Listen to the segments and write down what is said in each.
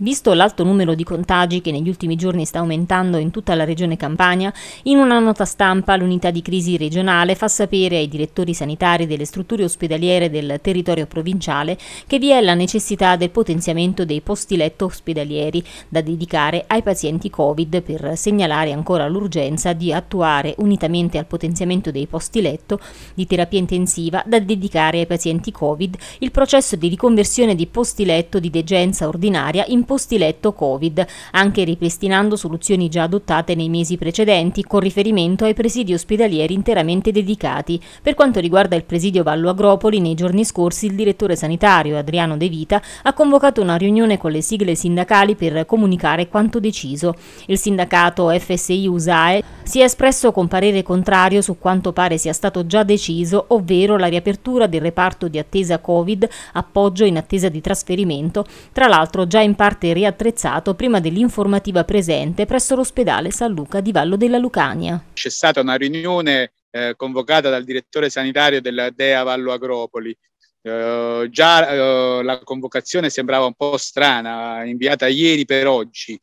Visto l'alto numero di contagi che negli ultimi giorni sta aumentando in tutta la regione Campania, in una nota stampa l'unità di crisi regionale fa sapere ai direttori sanitari delle strutture ospedaliere del territorio provinciale che vi è la necessità del potenziamento dei posti letto ospedalieri da dedicare ai pazienti Covid per segnalare ancora l'urgenza di attuare, unitamente al potenziamento dei posti letto di terapia intensiva da dedicare ai pazienti Covid, il processo di riconversione di posti letto di degenza ordinaria in posti letto Covid, anche ripristinando soluzioni già adottate nei mesi precedenti con riferimento ai presidi ospedalieri interamente dedicati. Per quanto riguarda il presidio Vallo Agropoli, nei giorni scorsi il direttore sanitario Adriano De Vita ha convocato una riunione con le sigle sindacali per comunicare quanto deciso. Il sindacato FSI USAE si è espresso con parere contrario su quanto pare sia stato già deciso, ovvero la riapertura del reparto di attesa Covid, appoggio in attesa di trasferimento, tra l'altro già in parte ristrutturato riattrezzato prima dell'informativa presente presso l'ospedale San Luca di Vallo della Lucania. C'è stata una riunione eh, convocata dal direttore sanitario della DEA Vallo Agropoli. Eh, già eh, la convocazione sembrava un po' strana, inviata ieri per oggi.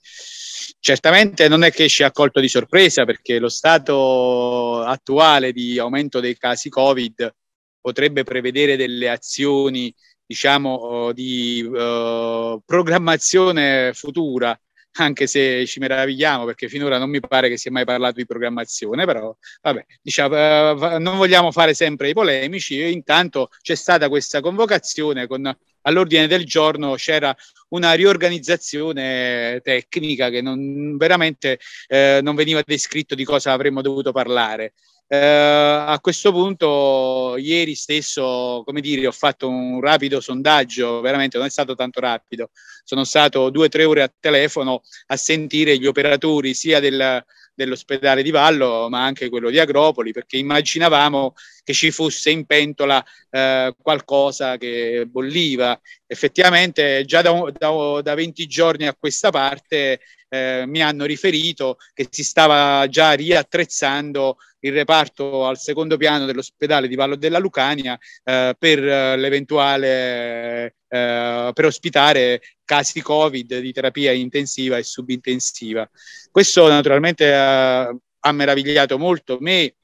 Certamente non è che ci ha colto di sorpresa perché lo stato attuale di aumento dei casi Covid potrebbe prevedere delle azioni diciamo, oh, di uh, programmazione futura, anche se ci meravigliamo perché finora non mi pare che si è mai parlato di programmazione, però vabbè, diciamo, eh, non vogliamo fare sempre i polemici e intanto c'è stata questa convocazione con all'ordine del giorno c'era una riorganizzazione tecnica che non, veramente eh, non veniva descritto di cosa avremmo dovuto parlare. Eh, a questo punto, ieri stesso, come dire, ho fatto un rapido sondaggio, veramente non è stato tanto rapido, sono stato due o tre ore a telefono a sentire gli operatori sia del, dell'ospedale di Vallo, ma anche quello di Agropoli, perché immaginavamo che ci fosse in pentola eh, qualcosa che bolliva. Effettivamente già da, da, da 20 giorni a questa parte eh, mi hanno riferito che si stava già riattrezzando il reparto al secondo piano dell'ospedale di Vallo della Lucania eh, per eh, l'eventuale eh, per ospitare casi Covid di terapia intensiva e subintensiva. Questo naturalmente ha, ha meravigliato molto me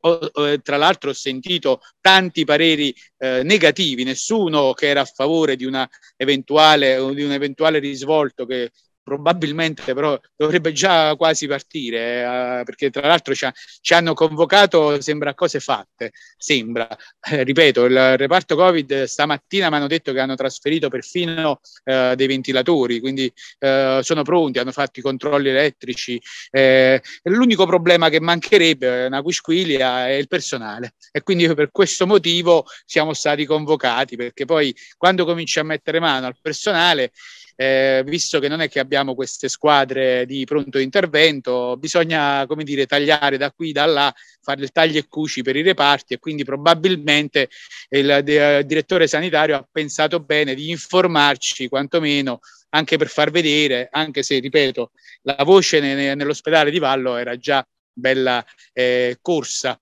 eh, tra l'altro ho sentito tanti pareri eh, negativi, nessuno che era a favore di, una eventuale, di un eventuale risvolto che probabilmente però dovrebbe già quasi partire, eh, perché tra l'altro ci, ha, ci, hanno convocato, sembra cose fatte, sembra. Eh, ripeto, il reparto Covid stamattina mi hanno detto che hanno trasferito perfino eh, dei ventilatori, quindi eh, sono pronti, hanno fatto i controlli elettrici. Eh, l'unico problema che mancherebbe, eh, una quisquilia, è il personale e quindi per questo motivo siamo stati convocati, perché poi quando cominci a mettere mano al personale, eh, visto che non è che abbiamo queste squadre di pronto intervento, bisogna come dire, tagliare da qui, da là, fare il taglio e cuci per i reparti e quindi probabilmente il, de, eh, direttore sanitario ha pensato bene di informarci quantomeno anche per far vedere, anche se, ripeto, la voce ne, nell'ospedale di Vallo era già bella eh, corsa.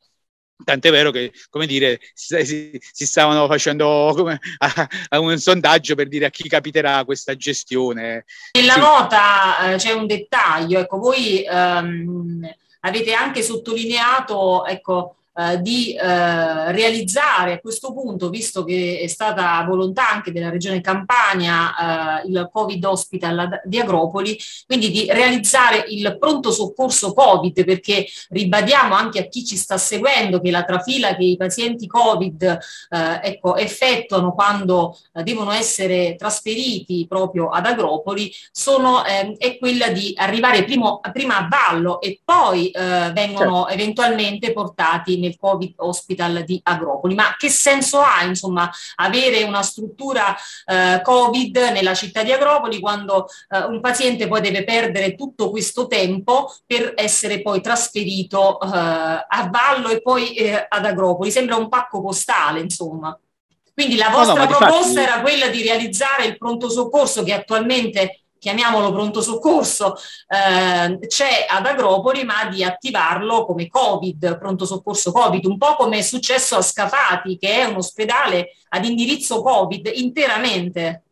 Tant'è vero che, come dire, si, si stavano facendo come, a, a un sondaggio per dire a chi capiterà questa gestione. Nella sì. nota eh, c'è un dettaglio, ecco, voi ehm, avete anche sottolineato, ecco, eh, di eh, realizzare a questo punto, visto che è stata volontà anche della Regione Campania eh, il Covid Hospital di Agropoli, quindi di realizzare il pronto soccorso Covid, perché ribadiamo anche a chi ci sta seguendo che la trafila che i pazienti Covid eh, ecco, effettuano quando eh, devono essere trasferiti proprio ad Agropoli sono, ehm, è quella di arrivare primo, prima a ballo e poi vengono certo. eventualmente portati nel Covid Hospital di Agropoli. Ma che senso ha insomma, avere una struttura eh, Covid nella città di Agropoli quando eh, un paziente poi deve perdere tutto questo tempo per essere poi trasferito eh, a Vallo e poi eh, ad Agropoli? Sembra un pacco postale, insomma. Quindi la vostra no, no, proposta infatti... era quella di realizzare il pronto soccorso che attualmente chiamiamolo pronto soccorso, eh, c'è ad Agropoli, ma di attivarlo come Covid, pronto soccorso Covid, un po' come è successo a Scafati, che è un ospedale ad indirizzo Covid interamente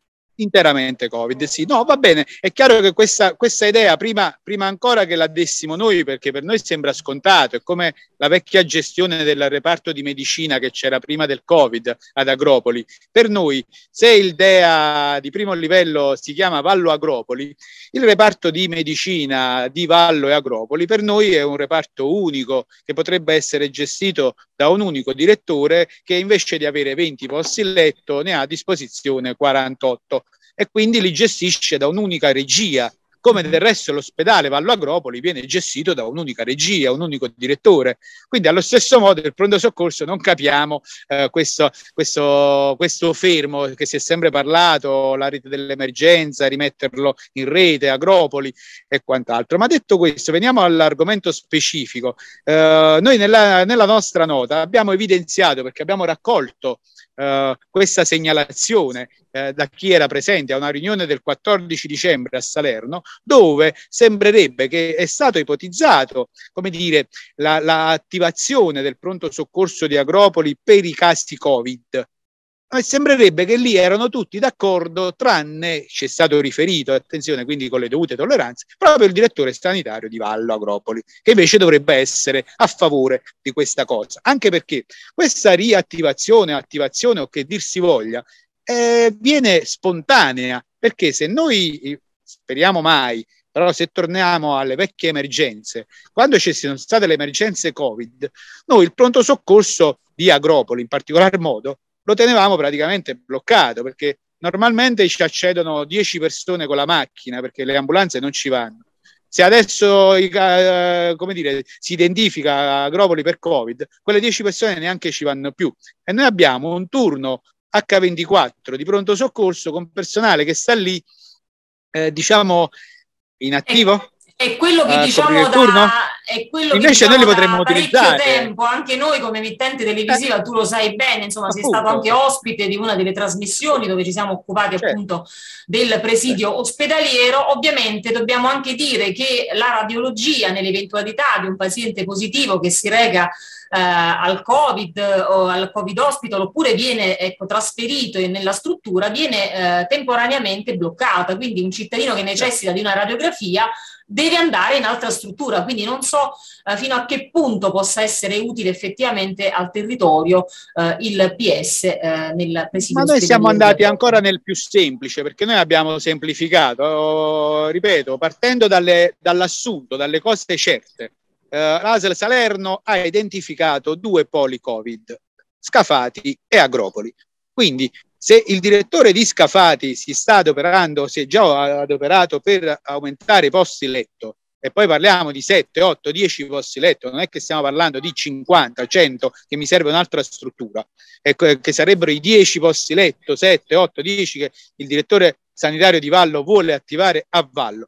interamente Covid. Sì, no, va bene, è chiaro che questa, questa idea, prima, prima, ancora che la dessimo noi, perché per noi sembra scontato, è come la vecchia gestione del reparto di medicina che c'era prima del Covid ad Agropoli. Per noi, se il DEA di primo livello si chiama Vallo Agropoli, il reparto di medicina di Vallo e Agropoli per noi è un reparto unico che potrebbe essere gestito da un unico direttore che invece di avere 20 posti in letto ne ha a disposizione 48 e quindi li gestisce da un'unica regia. Come del resto l'ospedale Vallo Agropoli viene gestito da un'unica regia, un unico direttore. Quindi allo stesso modo il pronto soccorso non capiamo eh, questo, questo, questo fermo che si è sempre parlato, la rete dell'emergenza, rimetterlo in rete, Agropoli e quant'altro. Ma detto questo, veniamo all'argomento specifico. Eh, noi nella, nella nostra nota abbiamo evidenziato, perché abbiamo raccolto eh, questa segnalazione eh, da chi era presente a una riunione del 14 dicembre a Salerno, dove sembrerebbe che è stato ipotizzato, come dire, l'attivazione la, la del pronto soccorso di Agropoli per i casi Covid Ah, e sembrerebbe che lì erano tutti d'accordo, tranne ci è stato riferito, attenzione, quindi con le dovute tolleranze, proprio il direttore sanitario di Vallo Agropoli, che invece dovrebbe essere a favore di questa cosa. Anche perché questa riattivazione, attivazione o che dir si voglia, eh, viene spontanea, perché se noi, eh, speriamo mai, però se torniamo alle vecchie emergenze, quando ci sono state le emergenze Covid, noi il pronto soccorso di Agropoli in particolar modo lo tenevamo praticamente bloccato perché normalmente ci accedono 10 persone con la macchina perché le ambulanze non ci vanno. Se adesso eh, come dire, si identifica Agropoli per Covid, quelle 10 persone neanche ci vanno più. E noi abbiamo un turno H24 di pronto soccorso con personale che sta lì, eh, diciamo, inattivo. E, e quello che eh, diciamo da, è quello Invece che noi li potremmo utilizzare. tempo, anche noi come emittente televisiva, eh. tu lo sai bene, insomma, appunto. sei stato anche ospite di una delle trasmissioni dove ci siamo occupati certo. appunto del presidio certo. ospedaliero. Ovviamente dobbiamo anche dire che la radiologia nell'eventualità di un paziente positivo che si reca eh, al Covid o al Covid hospital oppure viene ecco, trasferito nella struttura, viene eh, temporaneamente bloccata. Quindi un cittadino che necessita di una radiografia deve andare in altra struttura, quindi non so eh, fino a che punto possa essere utile effettivamente al territorio eh, il PS eh, nel presidio. Ma noi siamo andati ancora nel più semplice, perché noi abbiamo semplificato, ripeto, partendo dalle, dall'assunto, dalle cose certe l'ASL eh, Salerno ha identificato due poli Covid, Scafati e Agropoli. Quindi se il direttore di Scafati si sta adoperando, si è già adoperato per aumentare i posti letto, e poi parliamo di 7, 8, 10 posti letto, non è che stiamo parlando di 50, 100, che mi serve un'altra struttura, ecco, che sarebbero i 10 posti letto, 7, 8, 10 che il direttore sanitario di Vallo vuole attivare a Vallo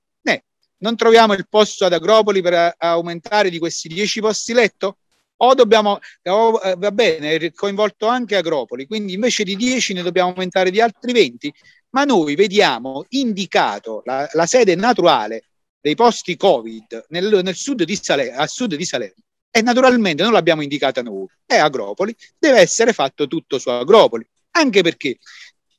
non troviamo il posto ad Agropoli per eh, aumentare di questi 10 posti letto? O dobbiamo, o, eh, va bene, è coinvolto anche Agropoli, quindi invece di 10 ne dobbiamo aumentare di altri 20, ma noi vediamo indicato la, la sede naturale dei posti Covid nel, nel sud di Salerno, a sud di Salerno e naturalmente non l'abbiamo indicata noi, è Agropoli, deve essere fatto tutto su Agropoli, anche perché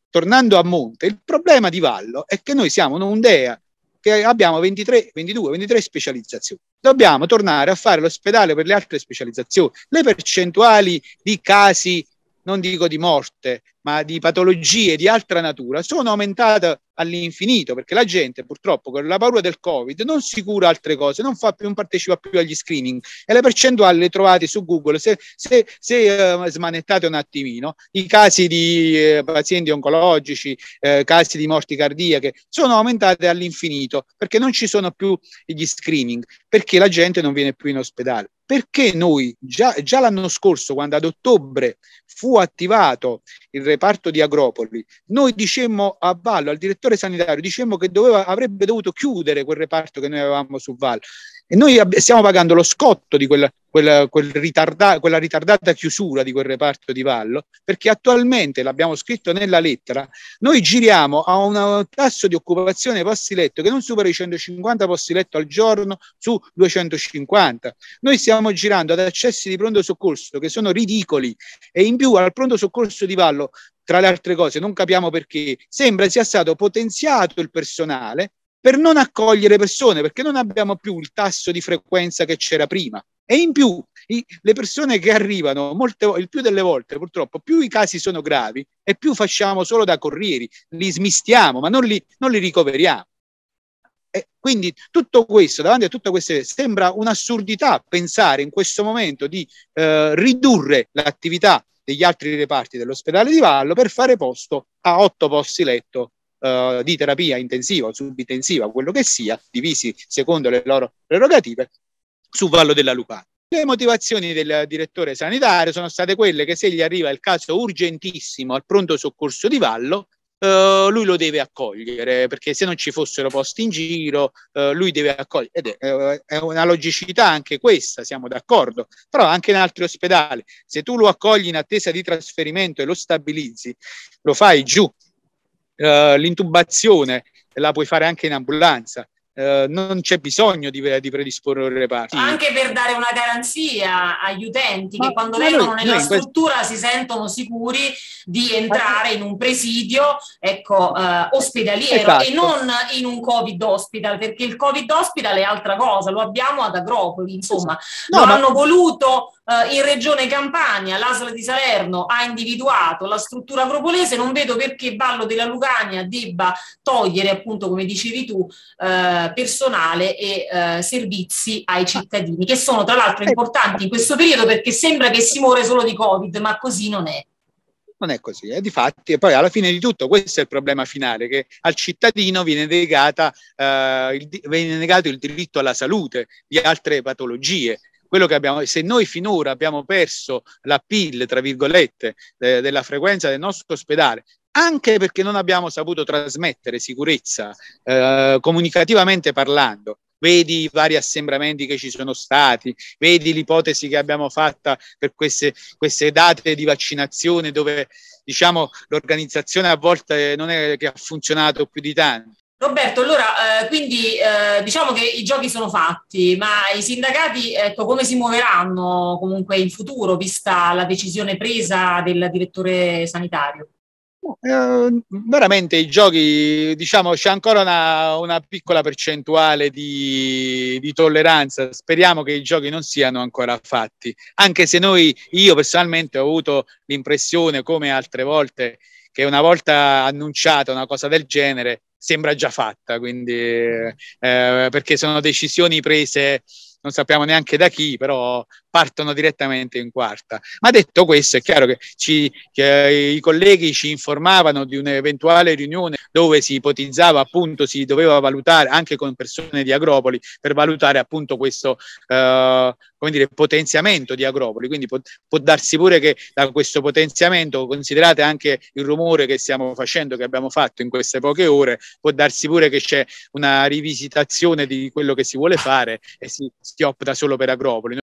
tornando a monte, il problema di Vallo è che noi siamo un'Undea che abbiamo 23, 22, 23 specializzazioni. Dobbiamo tornare a fare l'ospedale per le altre specializzazioni. Le percentuali di casi non dico di morte, ma di patologie di altra natura, sono aumentate all'infinito perché la gente purtroppo con la paura del Covid non si cura altre cose, non, fa più, non partecipa più agli screening e le percentuali le trovate su Google, se, se, se uh, smanettate un attimino, i casi di uh, pazienti oncologici, uh, casi di morti cardiache, sono aumentate all'infinito perché non ci sono più gli screening, perché la gente non viene più in ospedale perché noi già, già, l'anno scorso, quando ad ottobre fu attivato il reparto di Agropoli, noi dicemmo a Vallo, al direttore sanitario, dicemmo che doveva, avrebbe dovuto chiudere quel reparto che noi avevamo su Vallo. E noi ab- stiamo pagando lo scotto di quella, quella, quel ritarda- quella ritardata chiusura di quel reparto di Vallo, perché attualmente, l'abbiamo scritto nella lettera, noi giriamo a un tasso di occupazione posti letto che non supera i 150 posti letto al giorno su 250. Noi stiamo girando ad accessi di pronto soccorso che sono ridicoli e in più al pronto soccorso di Vallo tra le altre cose, non capiamo perché, sembra sia stato potenziato il personale per non accogliere persone, perché non abbiamo più il tasso di frequenza che c'era prima. E in più i, le persone che arrivano, molte, il più delle volte purtroppo, più i casi sono gravi e più facciamo solo da corrieri, li smistiamo, ma non li, non li ricoveriamo. E quindi tutto questo, davanti a tutte queste, sembra un'assurdità pensare in questo momento di eh, ridurre l'attività degli altri reparti dell'ospedale di Vallo per fare posto a otto posti letto eh, di terapia intensiva o subintensiva, quello che sia, divisi secondo le loro prerogative, su Vallo della Lucana. Le motivazioni del direttore sanitario sono state quelle che se gli arriva il caso urgentissimo al pronto soccorso di Vallo, Uh, lui lo deve accogliere perché se non ci fossero posti in giro uh, lui deve accogliere ed è, è, una logicità anche questa siamo d'accordo però anche in altri ospedali se tu lo accogli in attesa di trasferimento e lo stabilizzi lo fai giù eh, l'intubazione la puoi fare anche in ambulanza. Eh, non c'è bisogno di, di, predisporre un reparto. Anche per dare una garanzia agli utenti ma, che quando entrano nella struttura questo... si sentono sicuri di entrare in un presidio ecco, eh, ospedaliero esatto. e non in un Covid hospital, perché il Covid hospital è altra cosa, lo abbiamo ad Agropoli, insomma, no, lo ma... hanno voluto eh, in Regione Campania l'ASL di Salerno ha individuato la struttura propolese, non vedo perché Vallo della Lucania debba togliere, appunto, come dicevi tu, eh, personale e eh, servizi ai cittadini, che sono tra l'altro importanti in questo periodo perché sembra che si muore solo di Covid, ma così non è non è così. Eh, e eh. difatti, poi alla fine di tutto, questo è il problema finale, che al cittadino viene, negata, eh, il, viene negato il diritto alla salute di altre patologie quello che abbiamo, se noi finora abbiamo perso la PIL, tra virgolette, de, della frequenza del nostro ospedale, anche perché non abbiamo saputo trasmettere sicurezza eh, comunicativamente parlando, vedi i vari assembramenti che ci sono stati, vedi l'ipotesi che abbiamo fatta per queste, queste date di vaccinazione dove diciamo l'organizzazione a volte non è che ha funzionato più di tanto. Roberto, allora eh, quindi eh, diciamo che i giochi sono fatti, ma i sindacati ecco, come si muoveranno comunque in futuro, vista la decisione presa del direttore sanitario? Eh, veramente i giochi, diciamo, c'è ancora una, una piccola percentuale di, di, tolleranza. Speriamo che i giochi non siano ancora fatti, anche se noi, io personalmente ho avuto l'impressione, come altre volte, che una volta annunciata una cosa del genere, sembra già fatta, quindi, eh, perché sono decisioni prese non sappiamo neanche da chi, però partono direttamente in quarta. Ma detto questo, è chiaro che, ci, che i colleghi ci informavano di un'eventuale riunione dove si ipotizzava appunto, si doveva valutare anche con persone di Agropoli per valutare appunto questo eh, come dire, potenziamento di Agropoli. Quindi può, può darsi pure che da questo potenziamento, considerate anche il rumore che stiamo facendo, che abbiamo fatto in queste poche ore, può darsi pure che c'è una rivisitazione di quello che si vuole fare e si, si opta solo per Agropoli.